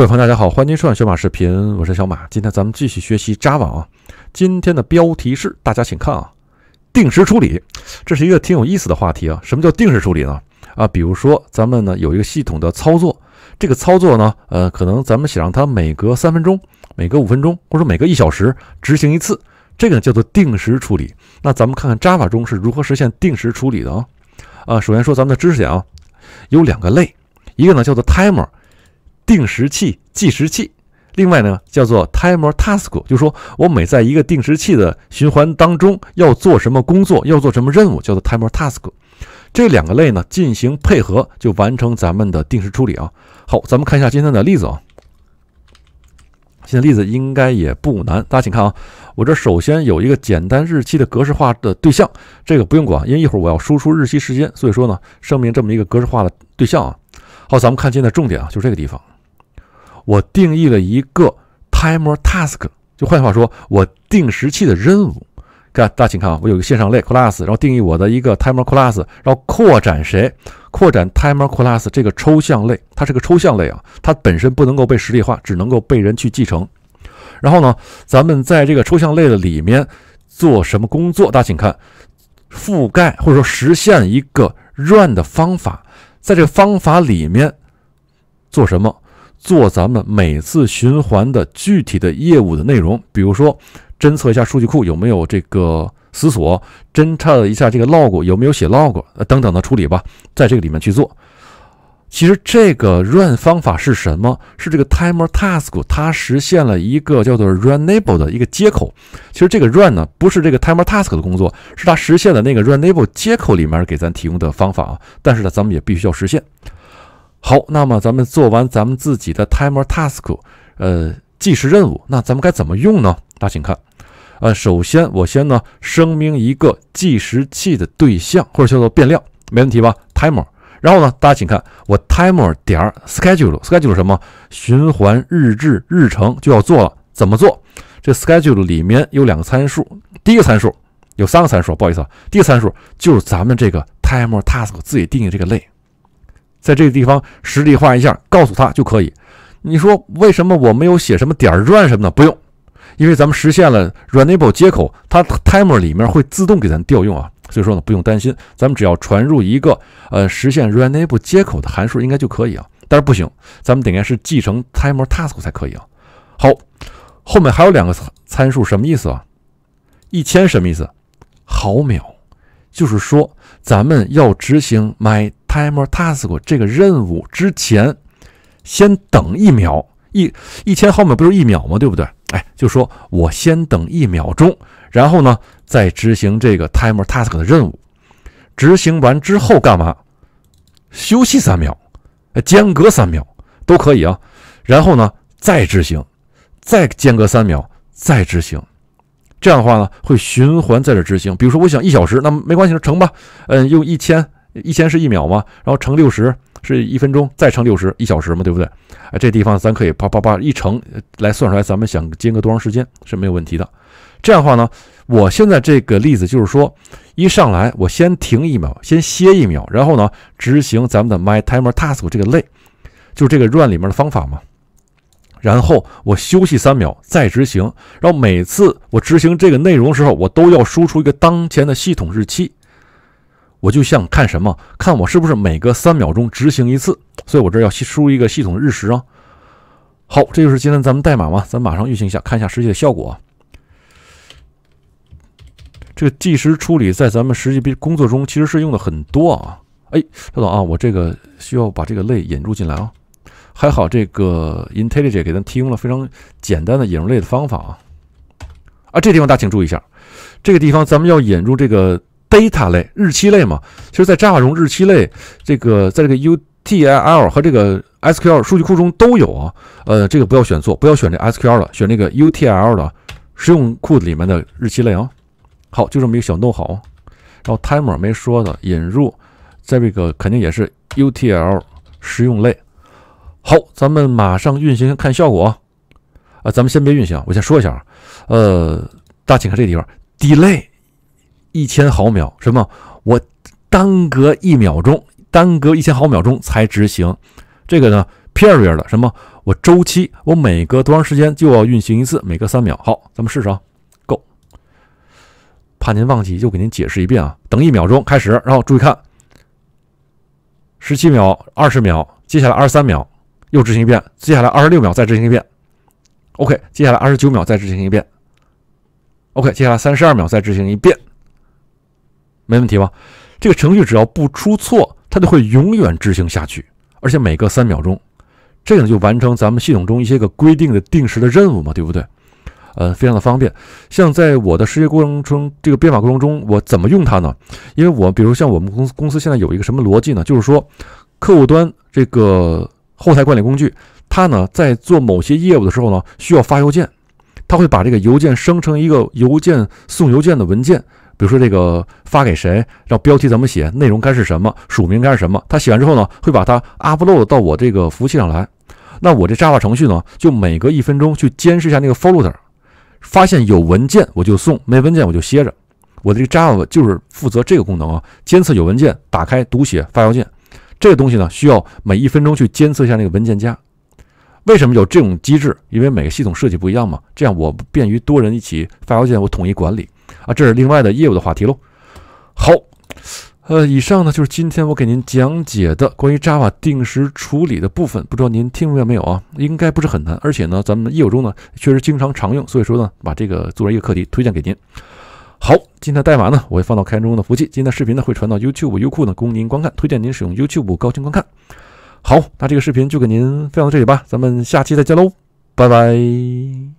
各位朋友，大家好，欢迎收看小马视频，我是小马。今天咱们继续学习 Java。啊。今天的标题是，大家请看啊，定时处理，这是一个挺有意思的话题啊。什么叫定时处理呢？啊，比如说咱们呢有一个系统的操作，这个操作呢，呃，可能咱们想让它每隔三分钟、每隔五分钟或者每隔一小时执行一次，这个呢叫做定时处理。那咱们看看 Java 中是如何实现定时处理的啊？啊，首先说咱们的知识点啊，有两个类，一个呢叫做 Timer。定时器计时器，另外呢叫做 timer task，就是说我每在一个定时器的循环当中要做什么工作，要做什么任务，叫做 timer task。这两个类呢进行配合就完成咱们的定时处理啊。好，咱们看一下今天的例子啊。现在例子应该也不难，大家请看啊。我这首先有一个简单日期的格式化的对象，这个不用管，因为一会儿我要输出日期时间，所以说呢声明这么一个格式化的对象啊。好，咱们看今天的重点啊，就这个地方。我定义了一个 timer task，就换句话说，我定时器的任务。看，大家请看啊，我有个线上类 class，然后定义我的一个 timer class，然后扩展谁？扩展 timer class 这个抽象类，它是个抽象类啊，它本身不能够被实例化，只能够被人去继承。然后呢，咱们在这个抽象类的里面做什么工作？大家请看，覆盖或者说实现一个 run 的方法，在这个方法里面做什么？做咱们每次循环的具体的业务的内容，比如说侦测一下数据库有没有这个死锁，侦查一下这个 log 有没有写 log，呃等等的处理吧，在这个里面去做。其实这个 run 方法是什么？是这个 TimerTask，它实现了一个叫做 Runnable 的一个接口。其实这个 run 呢，不是这个 TimerTask 的工作，是它实现了那个 Runnable 接口里面给咱提供的方法啊。但是呢，咱们也必须要实现。好，那么咱们做完咱们自己的 timer task，呃，计时任务，那咱们该怎么用呢？大家请看，呃，首先我先呢声明一个计时器的对象，或者叫做变量，没问题吧？timer。然后呢，大家请看我 timer 点 schedule，schedule 什么？循环日志日程就要做了。怎么做？这 schedule 里面有两个参数，第一个参数有三个参数，不好意思，第一个参数就是咱们这个 timer task 自己定义这个类。在这个地方实体化一下，告诉他就可以。你说为什么我没有写什么点转什么的？不用，因为咱们实现了 r u n a b l e 接口，它 Timer 里面会自动给咱调用啊。所以说呢，不用担心，咱们只要传入一个呃实现 Runnable 接口的函数应该就可以啊。但是不行，咱们得应该是继承 Timer Task 才可以啊。好，后面还有两个参数，什么意思啊？一千什么意思？毫秒，就是说咱们要执行 My Timer task 这个任务之前，先等一秒，一一千毫秒不就一秒吗？对不对？哎，就说我先等一秒钟，然后呢再执行这个 Timer task 的任务。执行完之后干嘛？休息三秒，间隔三秒都可以啊。然后呢再执行，再间隔三秒再执行。这样的话呢会循环在这执行。比如说我想一小时，那么没关系了，成吧？嗯，用一千。一千是一秒嘛，然后乘六十是一分钟，再乘六十一小时嘛，对不对？啊，这地方咱可以啪啪啪一乘来算出来，咱们想间隔多长时间是没有问题的。这样的话呢，我现在这个例子就是说，一上来我先停一秒，先歇一秒，然后呢执行咱们的 My Timer Task 这个类，就这个 Run 里面的方法嘛。然后我休息三秒再执行，然后每次我执行这个内容的时候，我都要输出一个当前的系统日期。我就像看什么，看我是不是每隔三秒钟执行一次？所以我这要输一个系统的日时啊。好，这就是今天咱们代码嘛，咱马上运行一下，看一下实际的效果。这个计时处理在咱们实际工作中其实是用的很多啊。哎，稍等啊，我这个需要把这个类引入进来啊。还好这个 IntelliJ 给咱提供了非常简单的引入类的方法啊。啊，这地方大家请注意一下，这个地方咱们要引入这个。data 类日期类嘛，其实在 Java 中日期类这个在这个 U T i L 和这个 S Q L 数据库中都有啊。呃，这个不要选错，不要选这 S Q L 的，选这个 U T L 的实用库里面的日期类啊。好，就这么一个小弄好。然后 timer 没说的引入，在这个肯定也是 U T L 实用类。好，咱们马上运行看效果啊。咱们先别运行，我先说一下啊。呃，大家请看这个地方 delay。一千毫秒，什么？我耽搁一秒钟，耽搁一千毫秒钟才执行，这个呢？period 的什么？我周期，我每隔多长时间就要运行一次？每隔三秒。好，咱们试试啊。Go，怕您忘记，就给您解释一遍啊。等一秒钟开始，然后注意看，十七秒，二十秒，接下来二十三秒又执行一遍，接下来二十六秒再执行一遍。OK，接下来二十九秒再执行一遍。OK，接下来三十二秒再执行一遍。没问题吧？这个程序只要不出错，它就会永远执行下去，而且每隔三秒钟，这个就完成咱们系统中一些个规定的定时的任务嘛，对不对？呃，非常的方便。像在我的实际过程中，这个编码过程中，我怎么用它呢？因为我比如像我们公司公司现在有一个什么逻辑呢？就是说，客户端这个后台管理工具，它呢在做某些业务的时候呢，需要发邮件，它会把这个邮件生成一个邮件送邮件的文件。比如说这个发给谁，让标题怎么写，内容该是什么，署名该是什么。他写完之后呢，会把它 upload 到我这个服务器上来。那我这 Java 程序呢，就每隔一分钟去监视一下那个 folder，发现有文件我就送，没文件我就歇着。我这个 Java 就是负责这个功能啊，监测有文件，打开读写发邮件。这个东西呢，需要每一分钟去监测一下那个文件夹。为什么有这种机制？因为每个系统设计不一样嘛。这样我便于多人一起发邮件，我统一管理。啊，这是另外的业务的话题喽。好，呃，以上呢就是今天我给您讲解的关于 Java 定时处理的部分，不知道您听明白没有啊？应该不是很难，而且呢，咱们业务中呢确实经常常用，所以说呢，把这个作为一个课题推荐给您。好，今天的代码呢我会放到开源中的服务器，今天的视频呢会传到 YouTube、优酷呢供您观看，推荐您使用 YouTube 高清观看。好，那这个视频就给您分享到这里吧，咱们下期再见喽，拜拜。